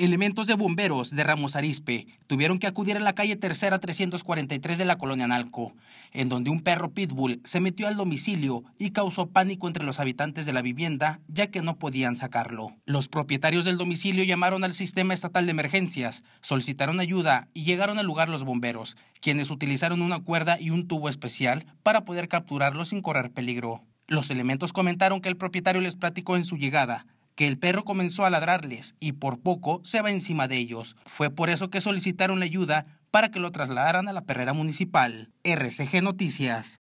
Elementos de bomberos de Ramos Arispe tuvieron que acudir a la calle Tercera 343 de la colonia Nalco, en donde un perro pitbull se metió al domicilio y causó pánico entre los habitantes de la vivienda, ya que no podían sacarlo. Los propietarios del domicilio llamaron al sistema estatal de emergencias, solicitaron ayuda y llegaron al lugar los bomberos, quienes utilizaron una cuerda y un tubo especial para poder capturarlo sin correr peligro. Los elementos comentaron que el propietario les platicó en su llegada que el perro comenzó a ladrarles y por poco se va encima de ellos. Fue por eso que solicitaron la ayuda para que lo trasladaran a la perrera municipal. RCG Noticias.